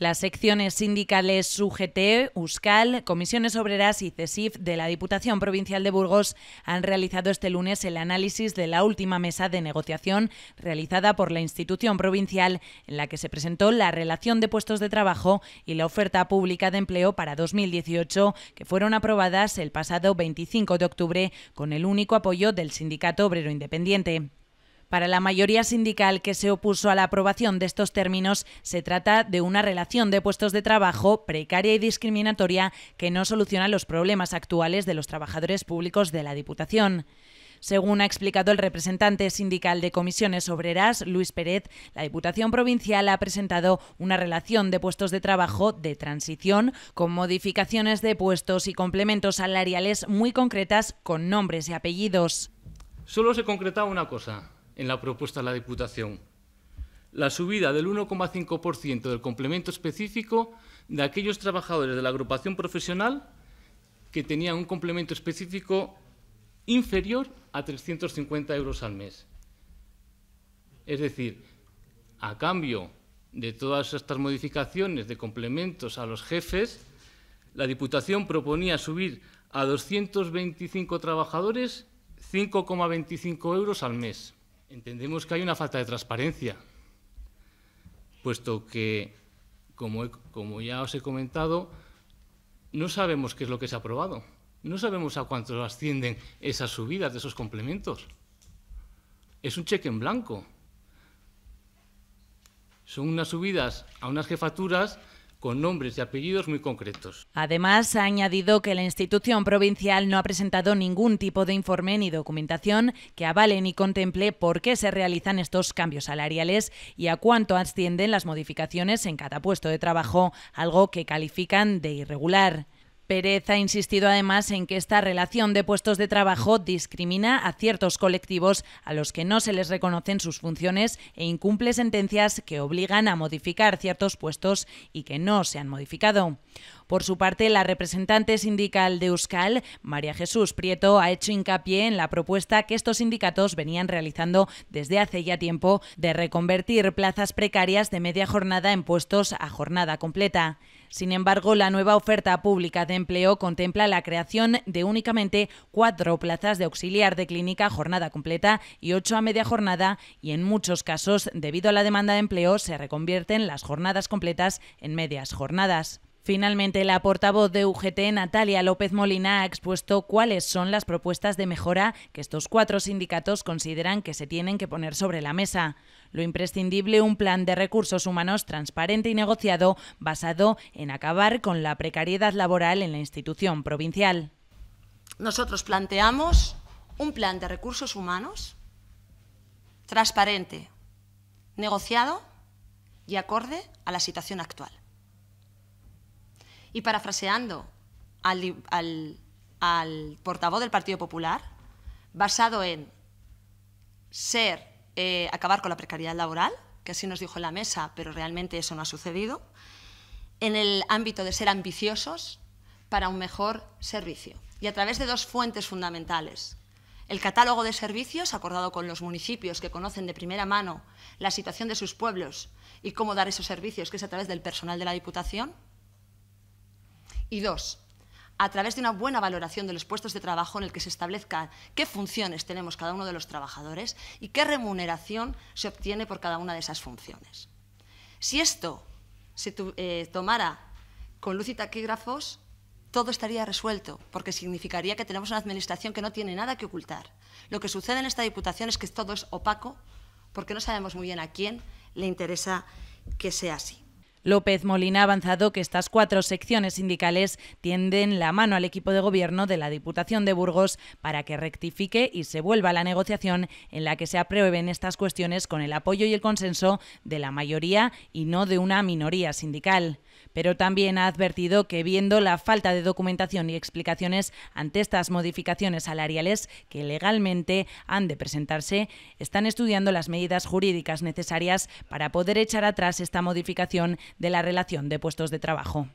Las secciones sindicales UGT, USCAL, Comisiones Obreras y CESIF de la Diputación Provincial de Burgos han realizado este lunes el análisis de la última mesa de negociación realizada por la institución provincial en la que se presentó la relación de puestos de trabajo y la oferta pública de empleo para 2018 que fueron aprobadas el pasado 25 de octubre con el único apoyo del Sindicato Obrero Independiente. Para la mayoría sindical que se opuso a la aprobación de estos términos, se trata de una relación de puestos de trabajo precaria y discriminatoria que no soluciona los problemas actuales de los trabajadores públicos de la Diputación. Según ha explicado el representante sindical de comisiones obreras, Luis Pérez, la Diputación Provincial ha presentado una relación de puestos de trabajo de transición con modificaciones de puestos y complementos salariales muy concretas con nombres y apellidos. Solo se concretaba una cosa, en la propuesta de la Diputación. La subida del 1,5% del complemento específico de aquellos trabajadores de la agrupación profesional que tenían un complemento específico inferior a 350 euros al mes. Es decir, a cambio de todas estas modificaciones de complementos a los jefes, la Diputación proponía subir a 225 trabajadores 5,25 euros al mes. Entendemos que hay una falta de transparencia, puesto que, como, ya os he comentado, no sabemos qué es lo que se ha aprobado. No sabemos a cuánto ascienden esas subidas de esos complementos. Es un cheque en blanco. Son unas subidas a unas jefaturas con nombres y apellidos muy concretos. Además, ha añadido que la institución provincial no ha presentado ningún tipo de informe ni documentación que avale ni contemple por qué se realizan estos cambios salariales y a cuánto ascienden las modificaciones en cada puesto de trabajo, algo que califican de irregular. Pérez ha insistido además en que esta relación de puestos de trabajo discrimina a ciertos colectivos a los que no se les reconocen sus funciones e incumple sentencias que obligan a modificar ciertos puestos y que no se han modificado. Por su parte, la representante sindical de Euskal, María Jesús Prieto, ha hecho hincapié en la propuesta que estos sindicatos venían realizando desde hace ya tiempo de reconvertir plazas precarias de media jornada en puestos a jornada completa. Sin embargo, la nueva oferta pública de empleo contempla la creación de únicamente cuatro plazas de auxiliar de clínica jornada completa y ocho a media jornada y en muchos casos, debido a la demanda de empleo, se reconvierten las jornadas completas en medias jornadas. Finalmente, la portavoz de UGT, Natalia López Molina, ha expuesto cuáles son las propuestas de mejora que estos cuatro sindicatos consideran que se tienen que poner sobre la mesa. Lo imprescindible, un plan de recursos humanos transparente y negociado basado en acabar con la precariedad laboral en la institución provincial. Nosotros planteamos un plan de recursos humanos transparente, negociado y acorde a la situación actual. Y parafraseando al, portavoz del Partido Popular, basado en ser, eh, acabar con la precariedad laboral, que así nos dijo en la mesa, pero realmente eso no ha sucedido, en el ámbito de ser ambiciosos para un mejor servicio. Y a través de dos fuentes fundamentales. El catálogo de servicios, acordado con los municipios que conocen de primera mano la situación de sus pueblos y cómo dar esos servicios, que es a través del personal de la Diputación, y dos, a través de una buena valoración de los puestos de trabajo en el que se establezca qué funciones tenemos cada uno de los trabajadores y qué remuneración se obtiene por cada una de esas funciones. Si esto se eh, tomara con luz y taquígrafos, todo estaría resuelto, porque significaría que tenemos una administración que no tiene nada que ocultar. Lo que sucede en esta Diputación es que todo es opaco, porque no sabemos muy bien a quién le interesa que sea así. López Molina ha avanzado que estas cuatro secciones sindicales tienden la mano al equipo de gobierno de la Diputación de Burgos para que rectifique y se vuelva a la negociación en la que se aprueben estas cuestiones con el apoyo y el consenso de la mayoría y no de una minoría sindical. Pero también ha advertido que viendo la falta de documentación y explicaciones ante estas modificaciones salariales que legalmente han de presentarse, están estudiando las medidas jurídicas necesarias para poder echar atrás esta modificación de la relación de puestos de trabajo.